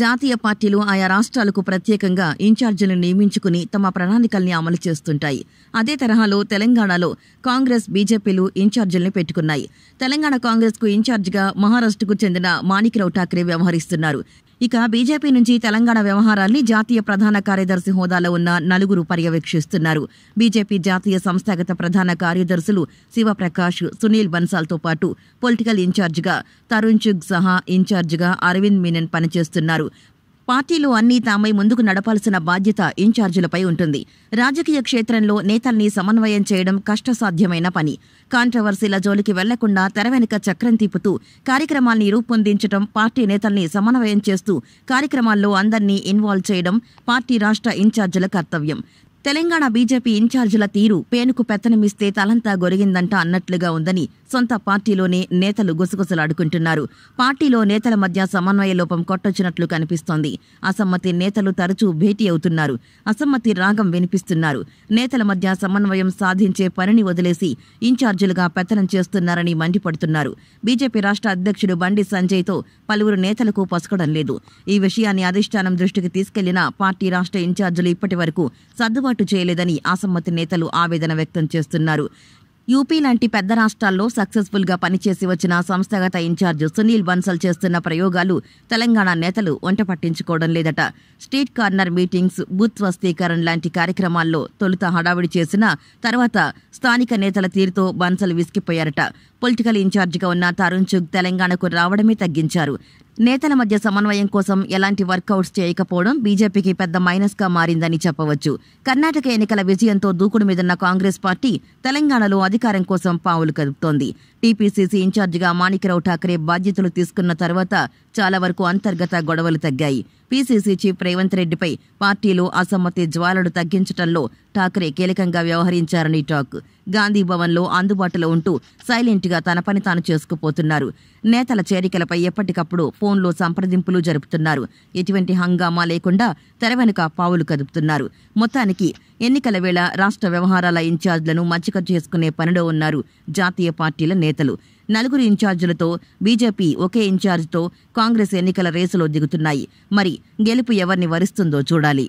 జాతీయ పార్టీలు ఆయా రాష్ట్రాలకు ప్రత్యేకంగా ఇన్ఛార్జీలను నియమించుకుని తమ ప్రణాళికల్ని అమలు చేస్తుంటాయి అదే తరహాలో తెలంగాణలో కాంగ్రెస్ బీజేపీలు ఇన్ఛార్జీలను పెట్టుకున్నాయి తెలంగాణ కాంగ్రెస్కు ఇన్ఛార్జిగా మహారాష్ట్రకు చెందిన మాణిక్రావు ఠాక్రే వ్యవహరిస్తున్నారు ఇక బీజేపీ నుంచి తెలంగాణ వ్యవహారాల్ని జాతీయ ప్రధాన కార్యదర్శి హోదాలో ఉన్న నలుగురు పర్యవేక్షిస్తున్నారు బీజేపీ జాతీయ సంస్థాగత ప్రధాన కార్యదర్శులు శివప్రకాష్ సునీల్ బన్సాల్తో పాటు పొలిటికల్ ఇన్ఛార్జిగా తరుణ్ చుగ్ సహా ఇన్ఛార్జిగా అరవింద్ మీనన్ పనిచేస్తున్నారు పార్టీలు అన్నీ తామై ముందుకు నడపాల్సిన బాధ్యత ఇన్ఛార్జీలపై ఉంటుంది రాజకీయ క్షేత్రంలో నేతల్ని సమన్వయం చేయడం కష్టసాధ్యమైన పని కాంట్రవర్సీల జోలికి వెళ్లకుండా తెర వెనుక చక్రం తిప్పుతూ కార్యక్రమాల్ని రూపొందించడం పార్టీ నేతల్ని సమన్వయం చేస్తూ కార్యక్రమాల్లో అందర్నీ ఇన్వాల్వ్ చేయడం పార్టీ రాష్ట్ర ఇన్ఛార్జీల కర్తవ్యం తెలంగాణ బీజేపీ ఇన్ఛార్జీల తీరు పేనుకు పెత్తనమిస్తే తలంతా గొరిగిందంట అన్నట్లుగా ఉందని సొంత పార్టీలోనే నేతలు గుసగుసలాడుకుంటున్నారు పార్టీలో నేతల మధ్య సమన్వయ లోపం కొట్టొచ్చినట్లు కనిపిస్తోంది అసమ్మతి నేతలు తరచూ భేటీ అవుతున్నారు అసమ్మతి రాగం వినిపిస్తున్నారు నేతల మధ్య సమన్వయం సాధించే పనిని వదిలేసి ఇన్ఛార్జీలుగా పెత్తనం చేస్తున్నారని మండిపడుతున్నారు బీజేపీ రాష్ట్ర అధ్యక్షుడు బండి సంజయ్తో పలువురు నేతలకు పసకడం లేదు ఈ విషయాన్ని అధిష్టానం దృష్టికి తీసుకెళ్లిన పార్టీ రాష్ట్ర ఇన్ఛార్జీలు ఇప్పటి వరకు సర్దుబాటు చేయలేదని అసమ్మతి నేతలు ఆవేదన వ్యక్తం చేస్తున్నారు యూపీ లాంటి పెద్ద రాష్ట్రాల్లో సక్సెస్ఫుల్గా పనిచేసి వచ్చిన సంస్థాగత ఇన్ఛార్జ్ సునీల్ బన్సల్ చేస్తున్న ప్రయోగాలు తెలంగాణ నేతలు వంట పట్టించుకోవడం లేదట స్ట్రీట్ కార్నర్ మీటింగ్స్ బూత్ వస్తీకరణ లాంటి కార్యక్రమాల్లో తొలుత హడావిడి చేసిన తర్వాత స్థానిక నేతల తీరుతో బన్సల్ విసిగిపోయారట పొలిటికల్ ఇన్ఛార్జిగా ఉన్న తరుణ్ చుగ్ తెలంగాణకు రావడమే తగ్గించారు నేతల మధ్య సమన్వయం కోసం ఎలాంటి వర్కౌట్స్ చేయకపోవడం బీజేపీకి పెద్ద మైనస్గా మారిందని చెప్పవచ్చు కర్ణాటక ఎన్నికల విజయంతో దూకుడు మీదున్న కాంగ్రెస్ పార్టీ తెలంగాణలో అధికారం కోసం పావులు కదుపుతోంది టీపీసీసీ ఇన్ఛార్జిగా మాణికరావు ఠాకరే బాధ్యతలు తీసుకున్న తర్వాత చాలా వరకు అంతర్గత గొడవలు తగ్గాయి పీసీసీ చీఫ్ రేవంత్ రెడ్డిపై పార్టీలో అసమ్మతి జ్వాలలు తగ్గించడంలో ఠాక్రే కీలకంగా వ్యవహరించారని టాక్ గాంధీ భవన్లో అందుబాటులో ఉంటూ సైలెంట్గా తన పని తాను చేసుకుపోతున్నారు నేతల చేరికలపై ఎప్పటికప్పుడు ఫోన్లో సంప్రదింపులు జరుపుతున్నారు ఎటువంటి హంగామా లేకుండా తెర వెనుక పావులు కదుపుతున్నారు మొత్తానికి ఎన్నికల వేళ రాష్ట్ర వ్యవహారాల ఇన్ఛార్జ్లను మచ్చిక చేసుకునే పనిలో ఉన్నారు జాతీయ పార్టీల నేతలు నలుగురు ఇన్ఛార్జీలతో బీజేపీ ఒకే ఇన్ఛార్జ్తో కాంగ్రెస్ ఎన్నికల రేసులో దిగుతున్నాయి మరి గెలుపు ఎవరిని వరిస్తుందో చూడాలి